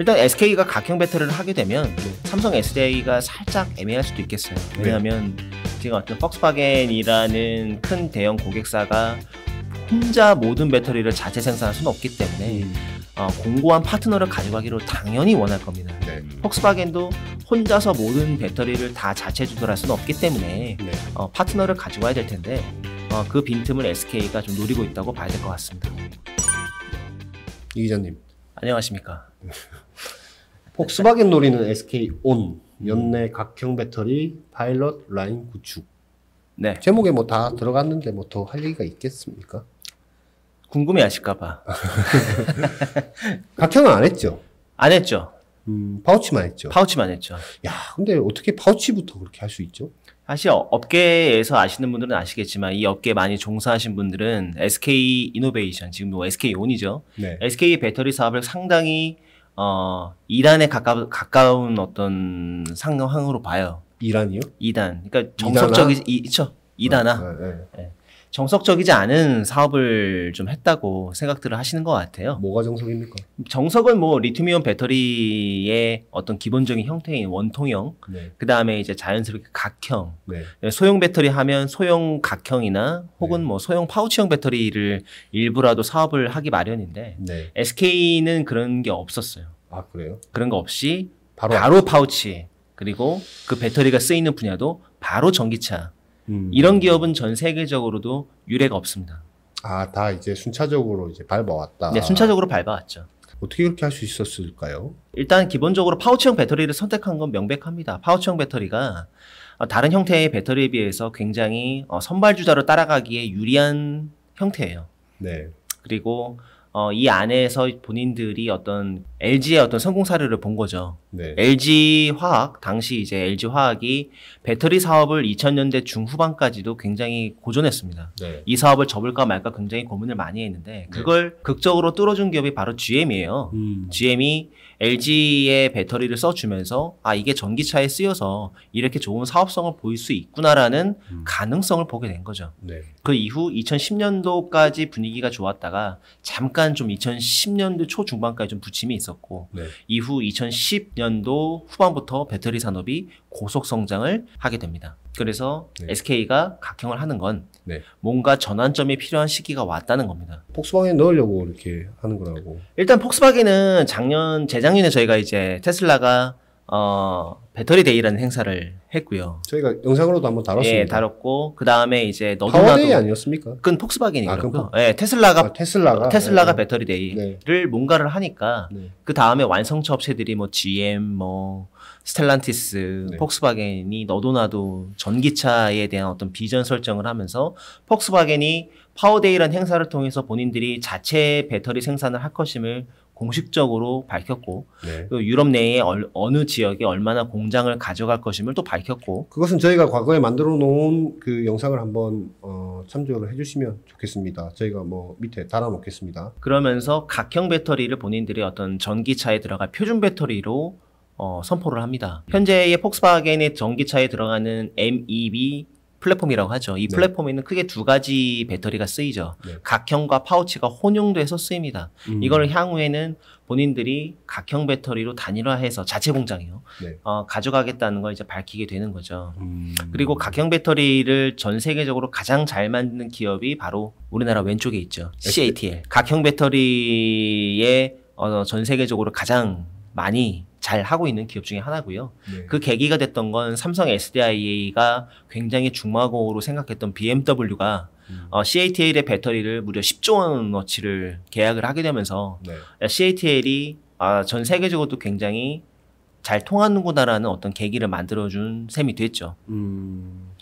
일단 SK가 각형 배터리를 하게 되면 그 삼성 SDI가 살짝 애매할 수도 있겠어요. 네. 왜냐하면 지금 어떤 폭스바겐이라는 큰 대형 고객사가 혼자 모든 배터리를 자체 생산할 수는 없기 때문에 음. 어, 공고한 파트너를 가져가기로 당연히 원할 겁니다. 네. 폭스바겐도 혼자서 모든 배터리를 다 자체 조절할 수는 없기 때문에 네. 어, 파트너를 가져와야 될 텐데 어, 그 빈틈을 SK가 좀 노리고 있다고 봐야 될 것 같습니다. 이 기자님. 안녕하십니까. 폭스바겐 놀이는 SK 온 연내 각형 배터리 파일럿 라인 구축. 네. 제목에 뭐 다 들어갔는데 뭐 더 할 얘기가 있겠습니까? 궁금해 하실까봐. 각형은 안 했죠? 안 했죠. 음, 파우치만 했죠. 파우치만 했죠. 야, 근데 어떻게 파우치부터 그렇게 할 수 있죠? 사실 업계에서 아시는 분들은 아시겠지만 이 업계 에 많이 종사하신 분들은 SK 이노베이션 지금 뭐 SK 온이죠. 네. SK 배터리 사업을 상당히 어 2단에 가까, 가까운 어떤 상황으로 봐요. 2단이요? 2단. 그러니까 정석적인 이죠 2단화. 네, 네. 네. 정석적이지 않은 사업을 좀 했다고 생각들을 하시는 것 같아요. 뭐가 정석입니까? 정석은 뭐 리튬이온 배터리의 어떤 기본적인 형태인 원통형, 네. 그 다음에 이제 자연스럽게 각형, 네. 예, 소형 배터리 하면 소형 각형이나 혹은 네. 뭐 소형 파우치형 배터리를 일부라도 사업을 하기 마련인데 SK는 네. 그런 게 없었어요. 아 그래요? 그런 거 없이 바로, 바로 파우치 그리고 그 배터리가 쓰이는 분야도 바로 전기차. 음. 이런 기업은 전 세계적으로도 유례가 없습니다. 아, 다 이제 순차적으로 이제 밟아왔다. 네, 순차적으로 밟아왔죠. 어떻게 그렇게 할 수 있었을까요? 일단 기본적으로 파우치형 배터리를 선택한 건 명백합니다. 파우치형 배터리가 다른 형태의 배터리에 비해서 굉장히 어, 선발주자로 따라가기에 유리한 형태예요. 네. 그리고 어, 이 안에서 본인들이 어떤 LG의 어떤 성공 사례를 본 거죠. 네. LG 화학 당시 이제 LG 화학이 배터리 사업을 2000년대 중후반까지도 굉장히 고전했습니다. 네. 이 사업을 접을까 말까 굉장히 고민을 많이 했는데 네. 그걸 네. 극적으로 뚫어준 기업이 바로 GM이에요. 음. GM이 LG의 배터리를 써주면서 아 이게 전기차에 쓰여서 이렇게 좋은 사업성을 보일 수 있구나라는 음. 가능성을 보게 된 거죠. 네. 그 이후 2010년도까지 분위기가 좋았다가 잠깐 좀 2010년도 초중반까지 좀 부침이 있었어요. 있었고 네. 이후 2010년도 후반부터 배터리 산업이 고속 성장을 하게 됩니다. 그래서 네. SK가 각형을 하는 건 네. 뭔가 전환점이 필요한 시기가 왔다는 겁니다. 폭스바겐 넣으려고 이렇게 하는 거라고. 일단 폭스바겐은 작년 재작년에 저희가 이제 테슬라가 어, 배터리 데이라는 행사를 했고요. 저희가 영상으로도 한번 다뤘습니다. 예, 다뤘고 그 다음에 이제 너도나도 파워데이 아니었습니까? 그건 폭스바겐이고 아, 예, 테슬라가 아, 테슬라가 테슬라가 네. 배터리 데이를 네. 뭔가를 하니까 네. 그 다음에 완성차 업체들이 뭐 GM 뭐 스텔란티스, 네. 폭스바겐이 너도나도 전기차에 대한 어떤 비전 설정을 하면서 폭스바겐이 파워데이라는 행사를 통해서 본인들이 자체 배터리 생산을 할 것임을 공식적으로 밝혔고 네. 그 유럽 내에 얼, 어느 지역에 얼마나 공장을 가져갈 것임을 또 밝혔고 그것은 저희가 과거에 만들어 놓은 그 영상을 한번 어, 참조를 해주시면 좋겠습니다. 저희가 뭐 밑에 달아놓겠습니다. 그러면서 각형 배터리를 본인들의 어떤 전기차에 들어갈 표준 배터리로 어, 선포를 합니다. 현재의 폭스바겐의 전기차에 들어가는 MEB 플랫폼이라고 하죠. 이 네. 플랫폼에는 네. 크게 두 가지 배터리가 쓰이죠. 네. 각형과 파우치가 혼용돼서 쓰입니다. 음. 이걸 향후에는 본인들이 각형 배터리로 단일화해서 자체 공장이요. 네. 어, 가져가겠다는 걸 이제 밝히게 되는 거죠. 음. 그리고 각형 배터리를 전 세계적으로 가장 잘 만드는 기업이 바로 우리나라 왼쪽에 있죠. CATL. 각형 배터리에 어, 전 세계적으로 가장 많이 잘 하고 있는 기업 중에 하나고요. 네. 그 계기가 됐던 건 삼성 s d i 가 굉장히 중마고로 생각했던 BMW가 음. 어, CATL의 배터리를 무려 10조 원어치를 계약을 하게 되면서 네. CATL이 아, 전 세계적으로도 굉장히 잘 통하는구나라는 어떤 계기를 만들어준 셈이 됐죠. 음.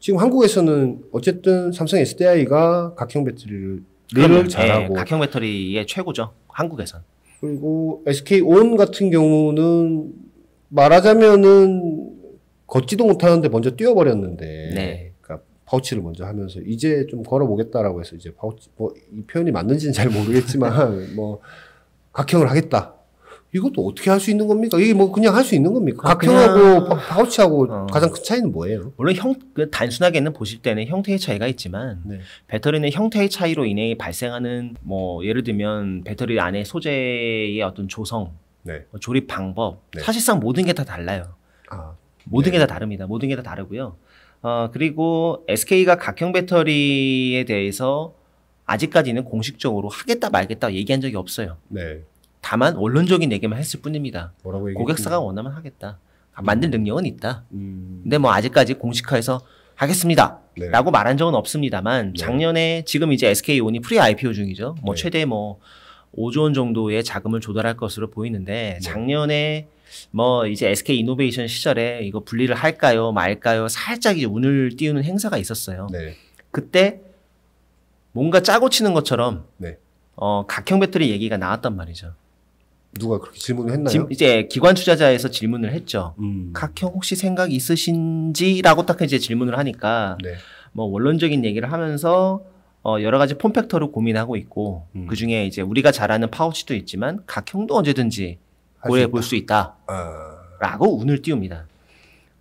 지금 한국에서는 어쨌든 삼성 SDI가 각형 배터리를 늘 잘하고 네, 각형 배터리의 최고죠. 한국에선. 그리고 SK 온 같은 경우는 말하자면은 걷지도 못하는데 먼저 뛰어버렸는데 네. 그니까 파우치를 먼저 하면서 이제 좀 걸어보겠다라고 해서 이제 파우치 뭐 이 표현이 맞는지는 잘 모르겠지만 뭐 각형을 하겠다 이것도 어떻게 할 수 있는 겁니까? 이게 뭐 그냥 할 수 있는 겁니까? 아, 각형하고 그 파우치하고 어. 가장 큰 차이는 뭐예요? 물론 형 그 단순하게는 보실 때는 형태의 차이가 있지만 네. 배터리는 형태의 차이로 인해 발생하는 뭐 예를 들면 배터리 안에 소재의 어떤 조성, 네. 뭐 조립 방법, 네. 사실상 모든 게 다 달라요. 아, 모든 게다 네. 다릅니다. 모든 게 다 다르고요. 어, 그리고 SK가 각형 배터리에 대해서 아직까지는 공식적으로 하겠다 말겠다 얘기한 적이 없어요. 네. 다만 원론적인 얘기만 했을 뿐입니다. 고객사가 원하면 하겠다. 아, 음. 만들 능력은 있다. 음. 근데 뭐 아직까지 공식화해서 하겠습니다. 네. 라고 말한 적은 없습니다만 네. 작년에 지금 이제 SK온이 프리 IPO 중이죠. 뭐 네. 최대 뭐 5조 원 정도의 자금을 조달할 것으로 보이는데 네. 작년에 뭐 이제 SK 이노베이션 시절에 이거 분리를 할까요 말까요 살짝 이제 운을 띄우는 행사가 있었어요. 네. 그때 뭔가 짜고 치는 것처럼 네. 어, 각형 배터리 얘기가 나왔단 말이죠. 누가 그렇게 질문을 했나요? 지, 이제 기관 투자자에서 질문을 했죠. 음. 각형 혹시 생각 있으신지라고 딱 이제 질문을 하니까 네. 뭐 원론적인 얘기를 하면서 어 여러 가지 폼팩터를 고민하고 있고 음. 그 중에 이제 우리가 잘 아는 파우치도 있지만 각형도 언제든지 고려해 볼수 있다라고 아. 운을 띄웁니다.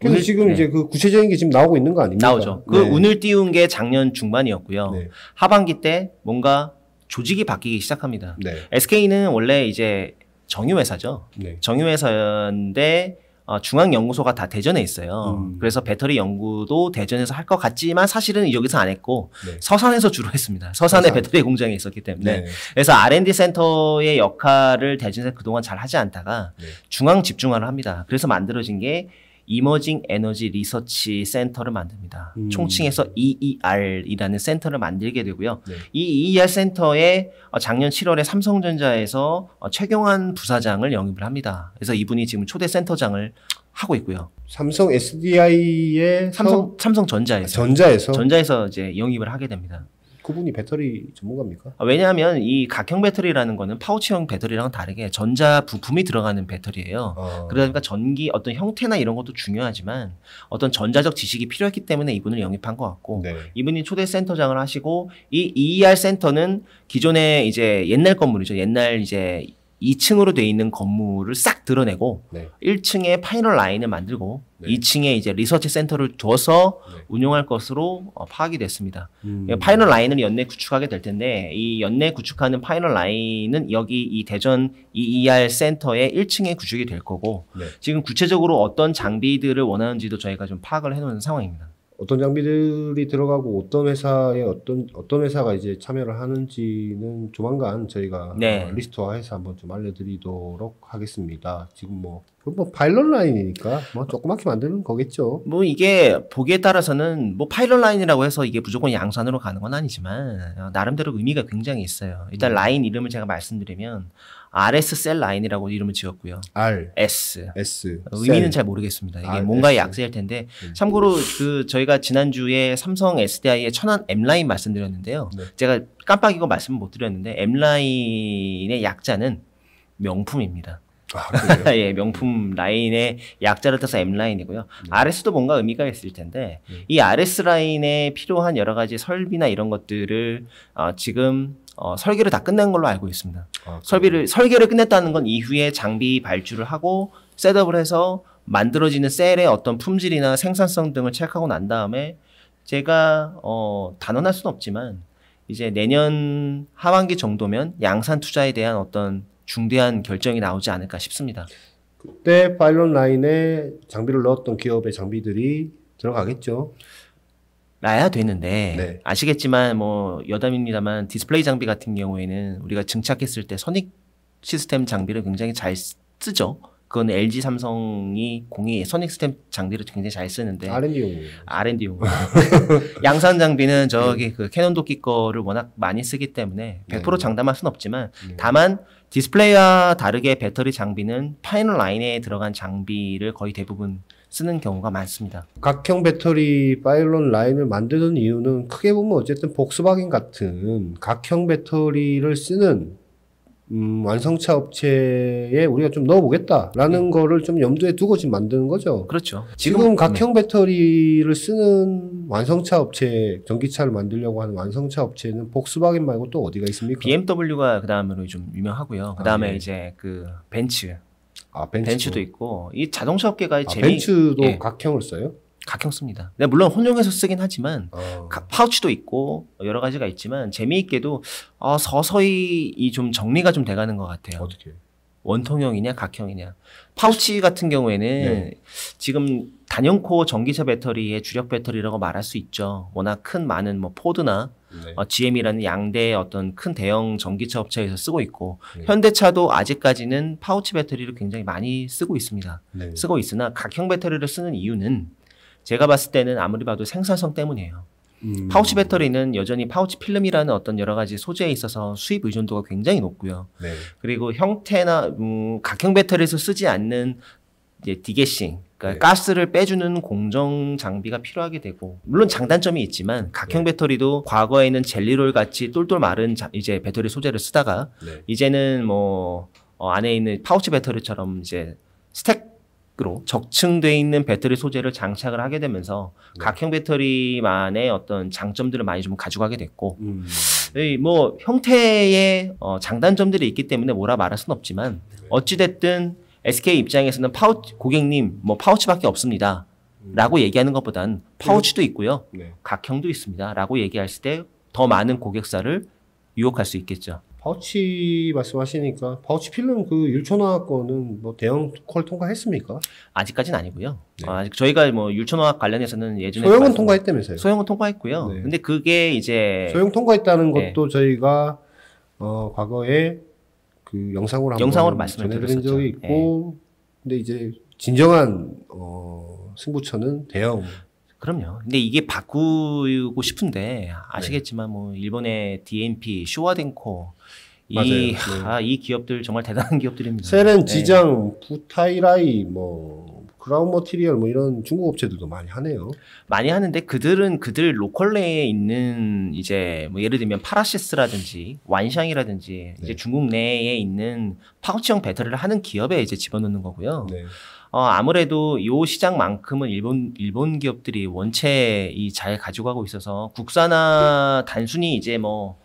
그래 지금 네. 이제 그 구체적인 게 지금 나오고 있는 거 아닙니까? 나오죠. 그 네. 운을 띄운 게 작년 중반이었고요. 네. 하반기 때 뭔가 조직이 바뀌기 시작합니다. 네. SK는 원래 이제 정유회사죠. 네. 정유회사인데 어, 중앙연구소가 다 대전에 있어요. 음. 그래서 배터리 연구도 대전에서 할 것 같지만 사실은 여기서 안 했고 네. 서산에서 주로 했습니다. 서산에 서산. 배터리 공장이 있었기 때문에. 네. 그래서 R&D 센터의 역할을 대전에서 그동안 잘 하지 않다가 네. 중앙 집중화를 합니다. 그래서 만들어진 게 이머징 에너지 리서치 센터를 만듭니다. 음. 총칭해서 EER이라는 센터를 만들게 되고요. 네. 이 EER 센터에 어, 작년 7월에 삼성전자에서 어, 최경환 부사장을 영입을 합니다. 그래서 이분이 지금 초대 센터장을 하고 있고요. 삼성 SDI의 삼성 삼성전자에서 전자에서 전자에서 이제 영입을 하게 됩니다. 그분이 배터리 전문가입니까? 아, 왜냐하면 이 각형 배터리라는 거는 파우치형 배터리랑 다르게 전자 부품이 들어가는 배터리예요. 어. 그러니까 전기 어떤 형태나 이런 것도 중요하지만 어떤 전자적 지식이 필요했기 때문에 이분을 영입한 것 같고 네. 이분이 초대 센터장을 하시고 이 ER 센터는 기존에 이제 옛날 건물이죠. 옛날 이제 2층으로 돼 있는 건물을 싹 드러내고 네. 1층에 파이널 라인을 만들고 네. 2층에 이제 리서치 센터를 둬서 네. 운영할 것으로 어, 파악이 됐습니다. 음. 예, 파이널 라인을 연내 구축하게 될 텐데 이 연내 구축하는 파이널 라인은 여기 이 대전 EER 센터의 1층에 구축이 될 거고 네. 지금 구체적으로 어떤 장비들을 원하는지도 저희가 좀 파악을 해놓은 상황입니다. 어떤 장비들이 들어가고 어떤 회사에 어떤 어떤 회사가 이제 참여를 하는지는 조만간 저희가 네. 어, 리스트화해서 한번 좀 알려드리도록 하겠습니다. 지금 뭐, 뭐 파일럿 라인이니까 뭐 조그맣게 만드는 거겠죠. 뭐 이게 보기에 따라서는 뭐 파일럿 라인이라고 해서 이게 무조건 양산으로 가는 건 아니지만 어, 나름대로 의미가 굉장히 있어요. 일단 네. 라인 이름을 제가 말씀드리면 RS 셀 라인이라고 이름을 지었고요. R S S 의미는 셀. 잘 모르겠습니다. 이게 R, 뭔가의 S. 약세일 텐데 네. 참고로 그 저희가 지난주에 삼성 SDI의 천안 M 라인 말씀드렸는데요. 네. 제가 깜빡이고 말씀 못 드렸는데 M 라인의 약자는 명품입니다. 아, 예, 명품 라인의 약자를 떠서 M 라인이고요. 네. RS도 뭔가 의미가 있을 텐데 네. 이 RS 라인에 필요한 여러 가지 설비나 이런 것들을 어, 지금 어, 설계를 다 끝낸 걸로 알고 있습니다. 아, 설비를 설계를 끝냈다는 건 이후에 장비 발주를 하고 셋업을 해서 만들어지는 셀의 어떤 품질이나 생산성 등을 체크하고 난 다음에 제가 어, 단언할 수는 없지만 이제 내년 하반기 정도면 양산 투자에 대한 어떤 중대한 결정이 나오지 않을까 싶습니다. 그때 파일럿 라인에 장비를 넣었던 기업의 장비들이 들어가겠죠. 나야 되는데 네. 아시겠지만 뭐 여담입니다만 디스플레이 장비 같은 경우에는 우리가 증착했을 때 선익 시스템 장비를 굉장히 잘 쓰죠. 그건 LG 삼성이 공이 선익 시스템 장비를 굉장히 잘 쓰는데 R&D용 R&D용 양산 장비는 저기 네. 그 캐논 도끼 거를 워낙 많이 쓰기 때문에 100% 장담할 순 없지만 네. 다만 디스플레이와 다르게 배터리 장비는 파이널 라인에 들어간 장비를 거의 대부분 쓰는 경우가 많습니다. 각형 배터리 파일론 라인을 만드는 이유는 크게 보면 어쨌든 복스바겐 같은 각형 배터리를 쓰는 음, 완성차 업체에 우리가 좀 넣어보겠다라는 네. 거를 좀 염두에 두고 지금 만드는 거죠. 그렇죠. 지금, 지금 각형 네. 배터리를 쓰는 완성차 업체, 전기차를 만들려고 하는 완성차 업체는 복스바겐 말고 또 어디가 있습니까? BMW가 그 다음으로 좀 유명하고요. 그 다음에 아, 네. 이제 그 벤츠. 아, 벤츠도. 벤츠도 있고 이 자동차 업계가 아, 재미 벤츠도 예. 각형을 써요? 각형 씁니다. 네, 물론 혼용해서 쓰긴 하지만 어. 파우치도 있고 여러 가지가 있지만 재미있게도 어, 서서히 이 좀 정리가 좀 돼가는 것 같아요. 어떻게? 원통형이냐 각형이냐. 파우치 같은 경우에는 네. 지금 단연코 전기차 배터리의 주력 배터리라고 말할 수 있죠. 워낙 큰 많은 뭐 포드나 네. 어, GM이라는 양대 어떤 큰 대형 전기차 업체에서 쓰고 있고 네. 현대차도 아직까지는 파우치 배터리를 굉장히 많이 쓰고 있습니다. 네. 쓰고 있으나 각형 배터리를 쓰는 이유는 제가 봤을 때는 아무리 봐도 생산성 때문이에요. 음. 파우치 배터리는 여전히 파우치 필름이라는 어떤 여러 가지 소재에 있어서 수입 의존도가 굉장히 높고요. 네. 그리고 형태나 음, 각형 배터리에서 쓰지 않는 이제 디게싱, 그러니까 네. 가스를 빼주는 공정 장비가 필요하게 되고 물론 장단점이 있지만 각형 네. 배터리도 과거에는 젤리롤 같이 똘똘 마른 자, 이제 배터리 소재를 쓰다가 네. 이제는 뭐 어, 안에 있는 파우치 배터리처럼 이제 스택 플으로적층되어 있는 배터리 소재를 장착을 하게 되면서 네. 각형 배터리만의 어떤 장점들을 많이 좀 가져가게 됐고 음. 뭐 형태의 어, 장단점들이 있기 때문에 뭐라 말할 수는 없지만 네. 어찌 됐든 SK 입장에서는 파우치 고객님 뭐 파우치밖에 없습니다. 음. 라고 얘기하는 것보단 파우치도 음. 있고요. 네. 각형도 있습니다. 라고 얘기할때 더 많은 고객사를 유혹할 수 있겠죠. 바우치 말씀하시니까 바우치 필름 그 율천화학 거는 뭐 대형 콜 통과했습니까? 아직까지는 아니고요. 네. 어, 아, 직 저희가 뭐 율천화학 관련해서는 예전에 소형은 통과했다면서요? 소형은 통과했고요. 네. 근데 그게 이제 소형 통과했다는 네. 것도 네. 저희가 어 과거에 그 영상으로 영상으로 말씀을 드린 적이 있고 네. 근데 이제 진정한 어 승부처는 대형 그럼요. 근데 이게 바꾸고 싶은데 아시겠지만 네. 뭐 일본의 DNP, 쇼와덴코 이, 아요 아, 네. 기업들 정말 대단한 기업들입니다. 세렌, 네. 지장, 네. 부타이라이 뭐 크라운 머티리얼 뭐 이런 중국 업체들도 많이 하네요. 많이 하는데 그들은 그들 로컬 내에 있는 이제 뭐 예를 들면 파라시스라든지 완샹이라든지 네. 이제 중국 내에 있는 파우치형 배터리를 하는 기업에 이제 집어넣는 거고요. 네. 어, 아무래도 이 시장만큼은 일본 일본 기업들이 원체 이 잘가지고가고 있어서 국산화 단순히 이제 뭐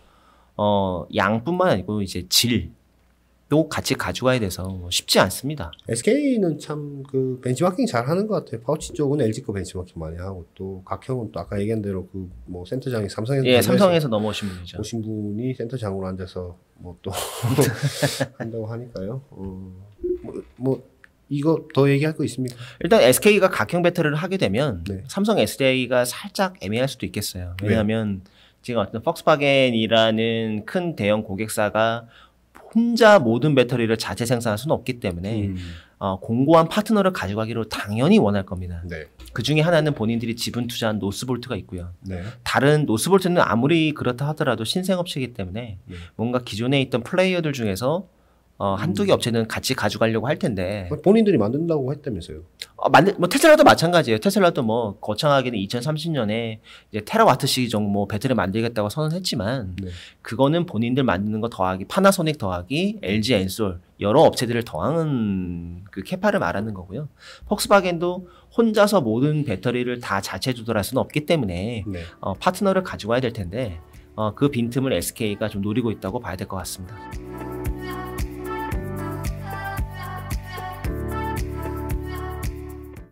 어, 양뿐만 아니고 이제 질도 같이 가져가야 돼서 뭐 쉽지 않습니다. SK는 참 그 벤치마킹 잘 하는 것 같아요. 파우치 쪽은 LG 거 벤치마킹 많이 하고 또 각형은 또 아까 얘기한 대로 그 뭐 센터장이 삼성에서 예, 삼성에서 넘어오신 분이죠. 오신 분이 센터장으로 앉아서 뭐 또 한다고 하니까요. 어, 뭐, 뭐 이거 더 얘기할 거 있습니다. 일단 SK가 각형 배터리를 하게 되면 네. 삼성 SDI가 살짝 애매할 수도 있겠어요. 네. 왜냐하면 왜? 지금 어떤 폭스바겐이라는 큰 대형 고객사가 혼자 모든 배터리를 자체 생산할 수는 없기 때문에 음. 어, 공고한 파트너를 가져 가기로 당연히 원할 겁니다. 네. 그 중에 하나는 본인들이 지분 투자한 노스볼트가 있고요. 네. 다른 노스볼트는 아무리 그렇다 하더라도 신생업체이기 때문에 네. 뭔가 기존에 있던 플레이어들 중에서 어, 음. 한두 개 업체는 같이 가져가려고 할 텐데. 본인들이 만든다고 했다면서요? 어, 만든, 뭐, 테슬라도 마찬가지예요. 테슬라도 뭐, 거창하게는 2030년에 이제 테라와트씩 정도 뭐, 배터리 만들겠다고 선언했지만, 네. 그거는 본인들 만드는 거 더하기, 파나소닉 더하기, LG 엔솔, 여러 업체들을 더하그 캐파를 말하는 거고요. 폭스바겐도 혼자서 모든 배터리를 다 자체 조달할 수는 없기 때문에, 네. 어, 파트너를 가지 와야 될 텐데, 어, 그 빈틈을 SK가 좀 노리고 있다고 봐야 될 것 같습니다.